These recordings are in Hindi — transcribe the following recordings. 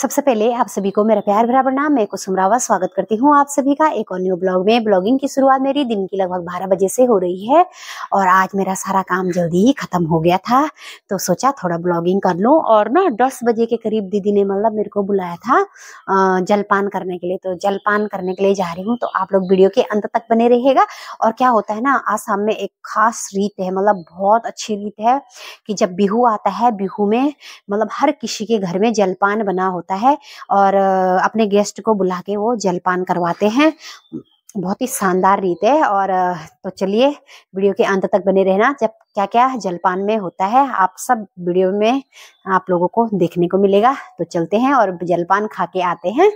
सबसे पहले आप सभी को मेरा प्यार भरा प्रणाम मैं कुसुम रावत स्वागत करती हूँ आप सभी का एक और न्यू ब्लॉग में ब्लॉगिंग की शुरुआत मेरी दिन की लगभग बारह बजे से हो रही है और आज मेरा सारा काम जल्दी ही खत्म हो गया था तो सोचा थोड़ा ब्लॉगिंग कर लूँ और ना दस बजे के करीब दीदी ने मतलब मेरे को बुलाया था जलपान करने के लिए तो जलपान करने के लिए जा रही हूँ तो आप लोग वीडियो के अंत तक बने रहेगा और क्या होता है ना आसाम में एक खास रीत है मतलब बहुत अच्छी रीत है कि जब बिहू आता है बिहू में मतलब हर किसी के घर में जलपान बना होता होता है और अपने गेस्ट को बुला के वो जलपान करवाते हैं बहुत ही शानदार रीत है और तो चलिए वीडियो के अंत तक बने रहना जब क्या क्या जलपान में होता है आप सब वीडियो में आप लोगों को देखने को मिलेगा तो चलते हैं और जलपान खा के आते हैं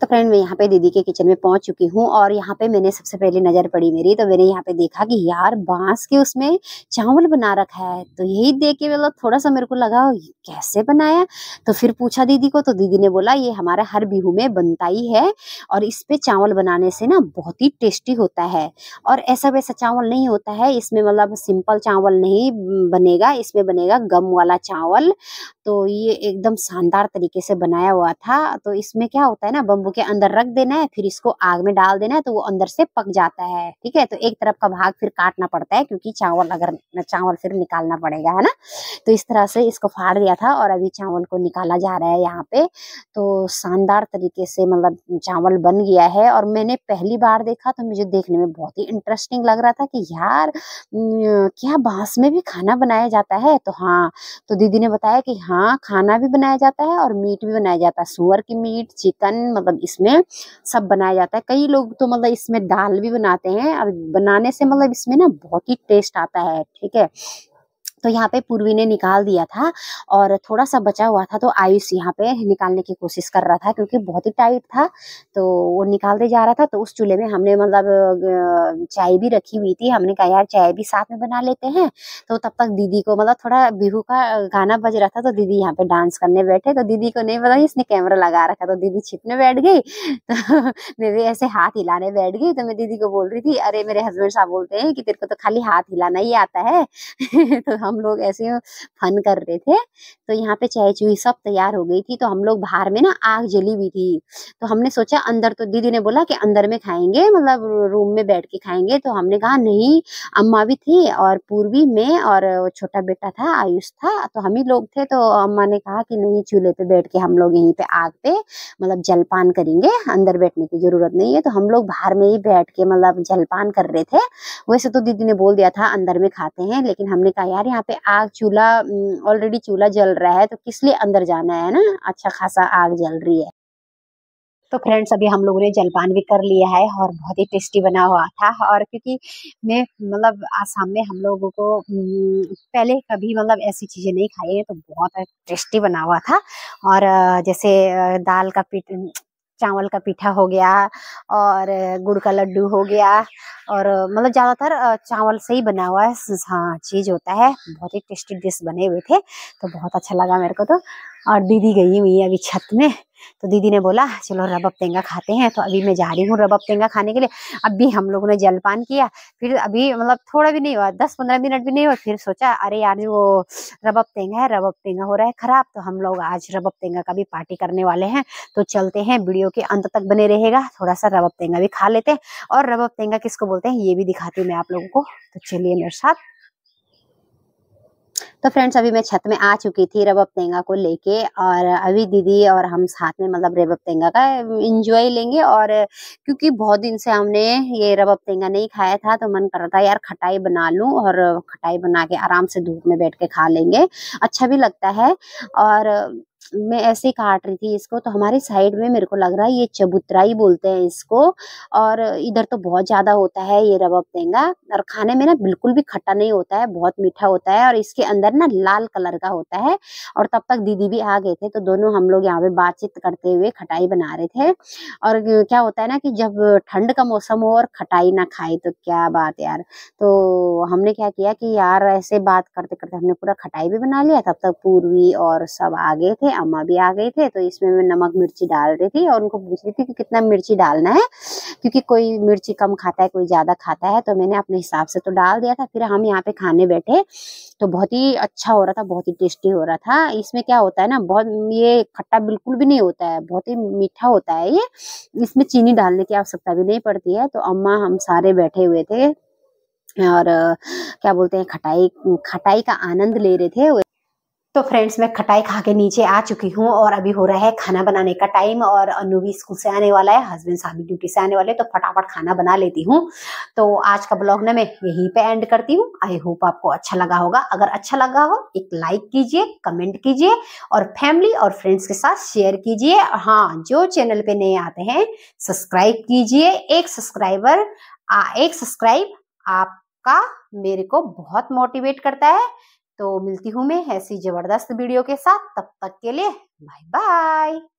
तो फ्रेंड मैं यहाँ पे दीदी के किचन में पहुंच चुकी हूँ और यहाँ पे मैंने सबसे पहले नजर पड़ी मेरी तो मैंने यहाँ पे देखा कि यार बांस के उसमें चावल बना रखा है तो यही देख के मतलब थोड़ा सा मेरे को लगा कैसे बनाया तो फिर पूछा दीदी को तो दीदी ने बोला ये हमारे हर बिहू में बनता ही है और इस पे चावल बनाने से ना बहुत ही टेस्टी होता है और ऐसा वैसा चावल नहीं होता है इसमें मतलब सिंपल चावल नहीं बनेगा इसमें बनेगा गम वाला चावल तो ये एकदम शानदार तरीके से बनाया हुआ था तो इसमें क्या होता है ना बम्बू नींबू के अंदर रख देना है फिर इसको आग में डाल देना है तो वो अंदर से पक जाता है ठीक है तो एक तरफ का भाग फिर काटना पड़ता है क्योंकि चावल अगर चावल फिर निकालना पड़ेगा है ना तो इस तरह से इसको फाड़ दिया था और अभी चावल को निकाला जा रहा है यहाँ पे तो शानदार तरीके से मतलब चावल बन गया है और मैंने पहली बार देखा तो मुझे देखने में बहुत ही इंटरेस्टिंग लग रहा था कि यार क्या बांस में भी खाना बनाया जाता है तो हाँ तो दीदी ने बताया कि हाँ खाना भी बनाया जाता है और मीट भी बनाया जाता है सुअर की मीट चिकन मतलब इसमें सब बनाया जाता है कई लोग तो मतलब इसमें दाल भी बनाते हैं और बनाने से मतलब इसमें ना बहुत ही टेस्ट आता है ठीक है तो यहाँ पे पूर्वी ने निकाल दिया था और थोड़ा सा बचा हुआ था तो आयुष यहाँ पे निकालने की कोशिश कर रहा था क्योंकि बहुत ही टाइट था तो वो निकालते जा रहा था तो उस चूल्हे में हमने मतलब चाय भी रखी हुई थी हमने कहा यार चाय भी साथ में बना लेते हैं तो तब तक दीदी को मतलब थोड़ा बिहू का गाना बज रहा था तो दीदी यहाँ पे डांस करने बैठे तो दीदी को नहीं पता इसने कैमरा लगा रखा तो दीदी छिपने बैठ गई तो मैं भी ऐसे हाथ हिलाने बैठ गई तो मैं दीदी को बोल रही थी अरे मेरे हस्बैंड साहब बोलते हैं कि तेरे को तो खाली हाथ हिलाना ही आता है तो हम लोग ऐसे फन कर रहे थे तो यहाँ पे चाय चुई सब तैयार हो गई थी तो हम लोग बाहर में ना आग जली हुई थी तो हमने सोचा अंदर तो दीदी ने बोला कि अंदर में खाएंगे मतलब रूम में बैठ के खाएंगे तो हमने कहा नहीं अम्मा भी थी और पूर्वी में और छोटा बेटा था आयुष था तो हम ही लोग थे तो अम्मा ने कहा कि नहीं चूल्हे पे बैठ के हम लोग यहीं पे आग पे मतलब जलपान करेंगे अंदर बैठने की जरूरत नहीं है तो हम लोग बाहर में ही बैठ के मतलब जलपान कर रहे थे वैसे तो दीदी ने बोल दिया था अंदर में खाते हैं लेकिन हमने कहा यार यहाँ यहाँ पे आग चूल्हा ऑलरेडी चूल्हा जल रहा है तो किस लिए अंदर जाना है ना अच्छा खासा आग जल रही है तो फ्रेंड्स अभी हम लोगों ने जलपान भी कर लिया है और बहुत ही टेस्टी बना हुआ था और क्योंकि मैं मतलब आसाम में हम लोगों को पहले कभी मतलब ऐसी चीज़ें नहीं खाई है तो बहुत टेस्टी बना हुआ था और जैसे दाल का पीठ चावल का पीठा हो गया और गुड़ का लड्डू हो गया और मतलब ज़्यादातर चावल से ही बना हुआ है हाँ चीज़ होता है बहुत ही टेस्टी डिश बने हुए थे तो बहुत अच्छा लगा मेरे को तो और दीदी गई हुई है अभी छत में तो दीदी ने बोला चलो रब तेंगा खाते हैं तो अभी मैं जा रही हूँ रब तेंगा खाने के लिए अभी हम लोगों ने जलपान किया फिर अभी मतलब थोड़ा भी नहीं हुआ दस पंद्रह मिनट भी नहीं हुआ फिर सोचा अरे यार वो रब तेंगा है रब तेंगा हो रहा है खराब तो हम लोग आज रब तेंगा का भी पार्टी करने वाले हैं तो चलते हैं वीडियो के अंत तक बने रहेगा थोड़ा सा रब तेंगा भी खा लेते हैं और रब तेंगा किसको बोलते हैं ये भी दिखाती हूँ मैं आप लोगों को तो चलिए मेरे साथ तो फ्रेंड्स अभी मैं छत में आ चुकी थी रबब तेंगा को लेके और अभी दीदी और हम साथ में मतलब रबब तेंगा का एंजॉय लेंगे और क्योंकि बहुत दिन से हमने ये रबब तेंगा नहीं खाया था तो मन कर रहा था यार खटाई बना लूँ और खटाई बना के आराम से धूप में बैठ के खा लेंगे अच्छा भी लगता है और मैं ऐसे काट रही थी इसको तो हमारे साइड में मेरे को लग रहा है ये चबूतराई बोलते हैं इसको और इधर तो बहुत ज़्यादा होता है ये रबब तेंगा और खाने में ना बिल्कुल भी खट्टा नहीं होता है बहुत मीठा होता है और इसके अंदर ना लाल कलर का होता है और तब तक दीदी भी आ गए थे तो दोनों हम लोग यहाँ पे बातचीत करते हुए खटाई बना रहे थे और क्या होता है ना कि जब ठंड का मौसम हो और खटाई ना खाए तो क्या बात यार तो हमने क्या किया कि यार ऐसे बात करते करते हमने पूरा खटाई भी बना लिया तब तक पूर्वी और सब आ गए थे थे अम्मा भी आ गए थे तो इसमें मैं नमक मिर्ची डाल रही थी और उनको पूछ रही थी कि कितना मिर्ची डालना है क्योंकि कोई मिर्ची कम खाता है कोई ज़्यादा खाता है तो मैंने अपने हिसाब से तो डाल दिया था फिर हम यहाँ पे खाने बैठे तो बहुत ही अच्छा हो रहा था बहुत ही टेस्टी हो रहा था इसमें क्या होता है ना बहुत ये खट्टा बिल्कुल भी नहीं होता है बहुत ही मीठा होता है ये इसमें चीनी डालने की आवश्यकता भी नहीं पड़ती है तो अम्मा हम सारे बैठे हुए थे और क्या बोलते हैं खटाई खटाई का आनंद ले रहे थे तो फ्रेंड्स मैं खटाई खा के नीचे आ चुकी हूँ और अभी हो रहा है खाना बनाने का टाइम और अनु भी स्कूल से आने वाला है हस्बैंड साहब ड्यूटी से आने वाले तो फटाफट खाना बना लेती हूँ तो आज का ब्लॉग ना मैं यहीं पे एंड करती हूँ आई होप आपको अच्छा लगा होगा अगर अच्छा लगा हो एक लाइक कीजिए कमेंट कीजिए और फैमिली और फ्रेंड्स के साथ शेयर कीजिए हाँ जो चैनल पे नए आते हैं सब्सक्राइब कीजिए एक सब्सक्राइबर एक सब्सक्राइब आपका मेरे को बहुत मोटिवेट करता है तो मिलती हूँ मैं ऐसी जबरदस्त वीडियो के साथ तब तक के लिए बाय बाय